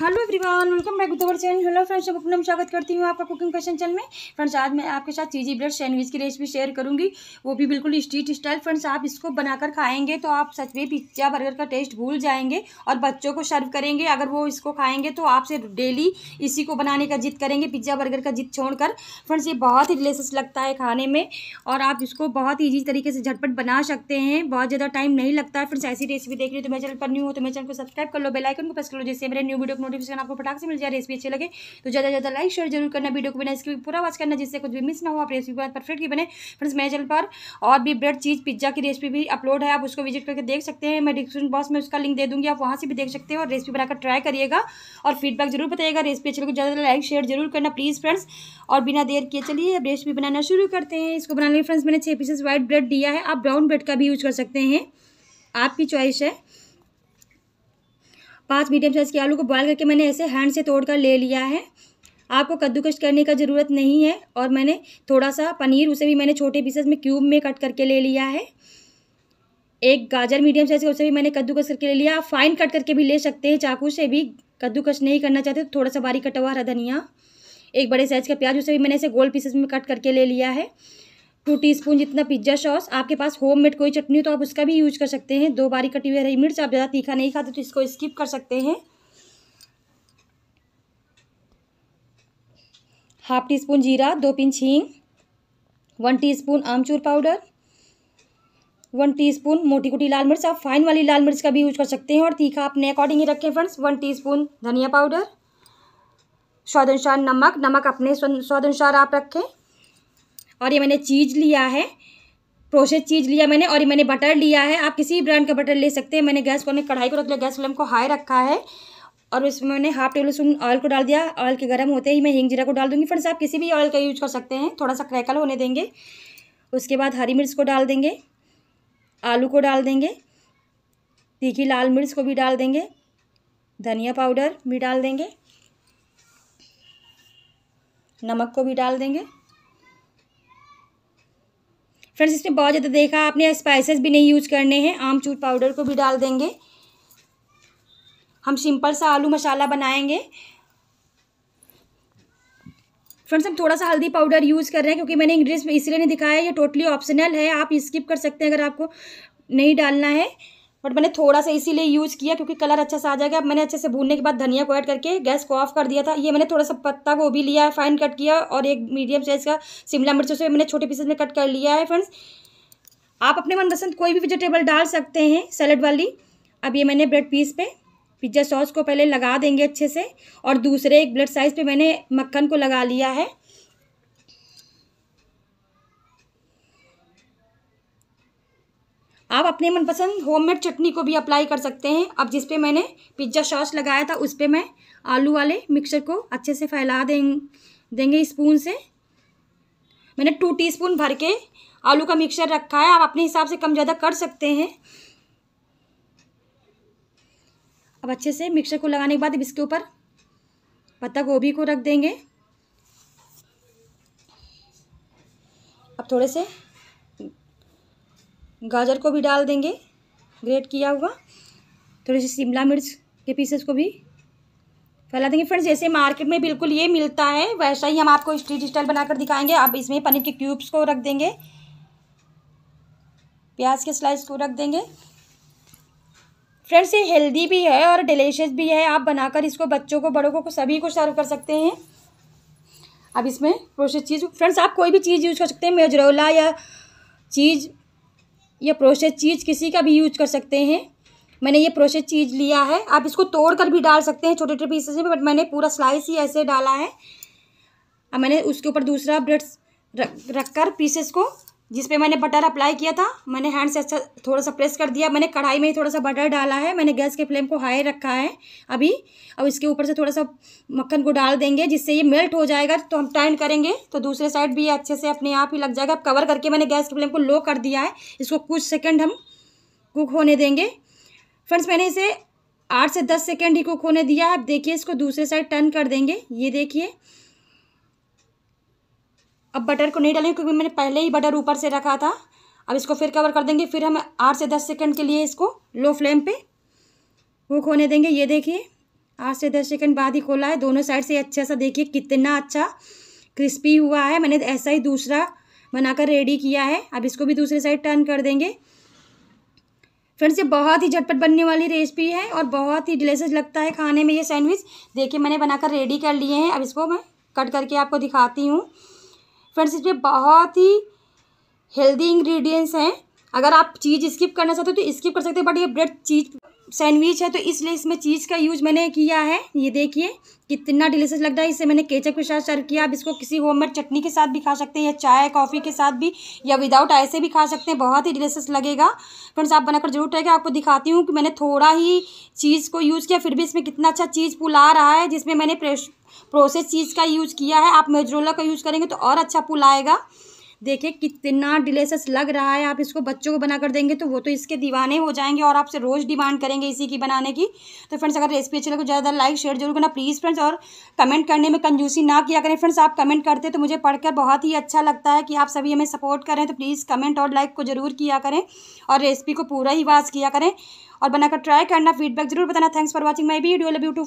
hello everyone welcome back to our channel hello friends आप अपना स्वागत करती हूँ आपका कुकिंग क्वेश्चन चैनल में फ्रेंड्स आज मैं आपके साथ चीजी ब्रेड सैंडविच की रेसिपी शेयर करूँगी वो भी बिल्कुल स्ट्रीट स्टाइल फ्रेंड्स आप इसको बनाकर खाएंगे तो आप सच में पिज्जा बर्गर का टेस्ट भूल जाएंगे और बच्चों को सर्व करेंगे अगर वो इसको खाएंगे तो आपसे डेली इसी को बनाने का जिद करेंगे पिज्जा बर्गर का जिद छोड़ फ्रेंड्स ये बहुत ही डिलेसियस लगता है खाने में और आप इसको बहुत ईजी तरीके से झटपट बना सकते हैं बहुत ज़्यादा टाइम नहीं लगता है फ्रेंड्स ऐसी रेसिपी देख रही हो तो मेरे चैनल पर न्यू हो तो मेरे चैनल को सब्सक्राइब कर लो बेलाइकन को प्रेस कर लो जैसे मेरे न्यू वीडियो नोटिफिकेशन आपको पटाख से मिल जाए रेसिपी अच्छी लगे तो ज़्यादा ज़्यादा लाइक शेयर जरूर करना वीडियो को बिना इसकी पूरा वॉच करना जिससे कुछ भी मिस ना हो आप रेसिपी बहुत ही बने फ्रेंड्स मेरे चैनल पर और भी ब्रेड चीज़ पिज्जा की रेसिपी भी अपलोड है आप उसको विजिट करके देख सकते हैं मैं डिस्क्रिप्शन बॉक्स में उसका लिंक दे दूँगी आप वहाँ से भी देख सकते हो और रेसिपी बनाकर ट्राई करिएगा और फीडबैक जरूर बताइएगा रेसिपी अच्छी लगे ज़्यादा लाइक शेयर जरूर करना प्लीज़ फ्रेंड्स और बिना देर किए चलिए अब रेसिपी बनाना शुरू करते हैं इसको बनाने में फ्रेंड्स मैंने छः पीसेस व्हाइट ब्रेड दिया है आप ब्राउन ब्रेड का भी यूज कर सकते हैं आपकी चॉइस है पाँच मीडियम साइज़ के आलू को बॉयल करके मैंने ऐसे हैंड से तोड़ कर ले लिया है आपको कद्दूकश करने का ज़रूरत नहीं है और मैंने थोड़ा सा पनीर उसे भी मैंने छोटे पीसेस में क्यूब में कट करके ले लिया है एक गाजर मीडियम साइज़ का उसे भी मैंने कद्दूकश करके ले लिया आप फाइन कट करके भी ले सकते हैं चाकू से भी कद्दूकश नहीं करना चाहते तो थोड़ा सा बारीक कटा हुआ हरा धनिया एक बड़े साइज़ का प्याज उसे भी मैंने ऐसे गोल पीसेस में कट करके ले लिया है टू टीस्पून जितना पिज्ज़ा सॉस आपके पास होम मेड कोई चटनी हो तो आप उसका भी यूज कर सकते हैं दो बारी कटी हुई हरी मिर्च आप ज़्यादा तीखा नहीं खाते तो इसको स्किप कर सकते हैं हाफ टी स्पून जीरा दो पिंच हींग वन टी स्पून आमचूर पाउडर वन टी स्पून मोटी कुटी लाल मिर्च आप फाइन वाली लाल मिर्च का भी यूज कर सकते हैं और तीखा अपने अकॉर्डिंग ही रखें फ्रेंड्स वन टी स्पून धनिया पाउडर स्वाद अनुसार नमक नमक अपने स्वाद अनुसार आप रखें और ये मैंने चीज़ लिया है प्रोसेस चीज़ लिया मैंने और ये मैंने बटर लिया है आप किसी भी ब्रांड का बटर ले सकते हैं मैंने गैस पर कढ़ाई को रख लिया गैस फ्लेम को हाई रखा है और उसमें मैंने हाफ टेबल स्पून ऑयल को डाल दिया ऑयल के गर्म होते ही मैं हिंग जीरा को डाल दूँगी फ्रेंड्स आप किसी भी ऑयल का यूज कर सकते हैं थोड़ा सा क्रैकल होने देंगे उसके बाद हरी मिर्च को डाल देंगे आलू को डाल देंगे तीखी लाल मिर्च को भी डाल देंगे धनिया पाउडर भी डाल देंगे नमक को भी डाल देंगे फ्रेंड्स इसमें बहुत ज़्यादा देखा आपने स्पाइसेस भी नहीं यूज करने हैं आमचूर पाउडर को भी डाल देंगे हम सिंपल सा आलू मसाला बनाएंगे फ्रेंड्स हम थोड़ा सा हल्दी पाउडर यूज़ कर रहे हैं क्योंकि मैंने इंग्रेडिएंट्स में इसलिए नहीं दिखाया ये टोटली ऑप्शनल है आप स्किप कर सकते हैं अगर आपको नहीं डालना है बट मैंने थोड़ा सा इसीलिए यूज़ किया क्योंकि कलर अच्छा सा आ जाएगा अब मैंने अच्छे से भूनने के बाद धनिया को ऐड करके गैस को ऑफ कर दिया था ये मैंने थोड़ा सा पत्ता गोभी लिया है फाइन कट किया और एक मीडियम साइज़ का शिमला मिर्च उसे मैंने छोटे पीसेज में कट कर लिया है फ्रेंड्स आप अपने मनपसंद कोई भी वेजिटेबल डाल सकते हैं सैलड वाली अब ये मैंने ब्रेड पीस पे पिज्ज़ा सॉस को पहले लगा देंगे अच्छे से और दूसरे एक ब्लड साइज़ पे मैंने मक्खन को लगा लिया है आप अपने मनपसंद होममेड चटनी को भी अप्लाई कर सकते हैं अब जिस पे मैंने पिज्ज़ा सॉस लगाया था उस पर मैं आलू वाले मिक्सर को अच्छे से फैला दें देंगे स्पून से मैंने टू टीस्पून भर के आलू का मिक्सर रखा है आप अपने हिसाब से कम ज़्यादा कर सकते हैं अब अच्छे से मिक्सर को लगाने के बाद इसके ऊपर पत्ता गोभी को रख देंगे अब थोड़े से गाजर को भी डाल देंगे ग्रेट किया हुआ थोड़ी सी शिमला मिर्च के पीसेस को भी फैला देंगे फ्रेंड्स जैसे मार्केट में बिल्कुल ये मिलता है वैसा ही हम आपको स्ट्रीट स्टाइल बनाकर दिखाएंगे आप इसमें पनीर के क्यूब्स को रख देंगे प्याज के स्लाइस को रख देंगे फ्रेंड्स ये हेल्दी भी है और डिलीशियस भी है आप बनाकर इसको बच्चों को बड़ों को सभी को सर्व कर सकते हैं अब इसमें प्रोसेस चीज़ फ्रेंड्स आप कोई भी चीज़ यूज़ कर सकते हैं मेजरोला या चीज़ या प्रोसेस चीज़ किसी का भी यूज कर सकते हैं मैंने ये प्रोसेस चीज़ लिया है आप इसको तोड़ कर भी डाल सकते हैं छोटे छोटे पीसेस में बट मैंने पूरा स्लाइस ही ऐसे डाला है अब मैंने उसके ऊपर दूसरा ब्रेड रख रख कर पीसेस को जिस पे मैंने बटर अप्लाई किया था मैंने हैंड से अच्छा थोड़ा सा प्रेस कर दिया मैंने कढ़ाई में ही थोड़ा सा बटर डाला है मैंने गैस के फ्लेम को हाई रखा है अभी अब इसके ऊपर से थोड़ा सा मक्खन को डाल देंगे जिससे ये मेल्ट हो जाएगा तो हम टर्न करेंगे तो दूसरे साइड भी अच्छे से अपने आप ही लग जाएगा अब कवर करके मैंने गैस के फ्लेम को लो कर दिया है इसको कुछ सेकेंड हम कुक होने देंगे फ्रेंड्स मैंने इसे आठ से दस सेकेंड ही कुक होने दिया है अब देखिए इसको दूसरे साइड टर्न कर देंगे ये देखिए अब बटर को नहीं डालेंगे क्योंकि मैंने पहले ही बटर ऊपर से रखा था अब इसको फिर कवर कर देंगे फिर हम आठ से दस सेकंड के लिए इसको लो फ्लेम पे वो खोने देंगे ये देखिए आठ से दस सेकंड बाद ही खोला है दोनों साइड से अच्छा सा देखिए कितना अच्छा क्रिस्पी हुआ है मैंने ऐसा ही दूसरा बनाकर रेडी किया है अब इसको भी दूसरे साइड टर्न कर देंगे फ्रेंड्स ये बहुत ही झटपट बनने वाली रेसिपी है और बहुत ही डिलेसस लगता है खाने में ये सैंडविच देखिए मैंने बनाकर रेडी कर लिए हैं अब इसको मैं कट करके आपको दिखाती हूँ फ्रेंड्स इसमें बहुत ही हेल्दी इंग्रेडिएंट्स हैं अगर आप चीज़ स्किप करना चाहते हो तो स्किप कर सकते हैं बट ये ब्रेड चीज सैंडविच है तो इसलिए इसमें चीज़ का यूज मैंने किया है ये देखिए कितना डिलीशियस लग रहा है इसे मैंने केचप के साथ सर्व किया आप इसको किसी होममेड चटनी के साथ भी खा सकते हैं या चाय कॉफ़ी के साथ भी या विदाउट ऐसे भी खा सकते हैं बहुत ही डिलीशियस लगेगा फ्रेंड्स आप बनाकर जरूर ट्राई आपको दिखाती हूँ कि मैंने थोड़ा ही चीज़ को यूज़ किया फिर भी इसमें कितना अच्छा चीज़ पुल आ रहा है जिसमें मैंने प्रोसेस चीज़ का यूज़ किया है आप मेजरोला का यूज़ करेंगे तो और अच्छा पुल आएगा देखिए कितना डिलेसस लग रहा है आप इसको बच्चों को बनाकर देंगे तो वो तो इसके दीवाने हो जाएंगे और आपसे रोज़ डिमांड करेंगे इसी की बनाने की तो फ्रेंड्स अगर रेसिपी अच्छी लगे तो ज़्यादा लाइक शेयर जरूर करना प्लीज़ फ्रेंड्स और कमेंट करने में कंजूसी ना किया करें फ्रेंड्स आप कमेंट करते तो मुझे पढ़कर बहुत ही अच्छा लगता है कि आप सभी हमें सपोर्ट करें तो प्लीज़ कमेंट और लाइक को ज़रूर किया करें और रेसिपी को पूरा ही वास किया करें और बनाकर ट्राई करना फीडबैक जरूर बताना thanks for watching my video love you to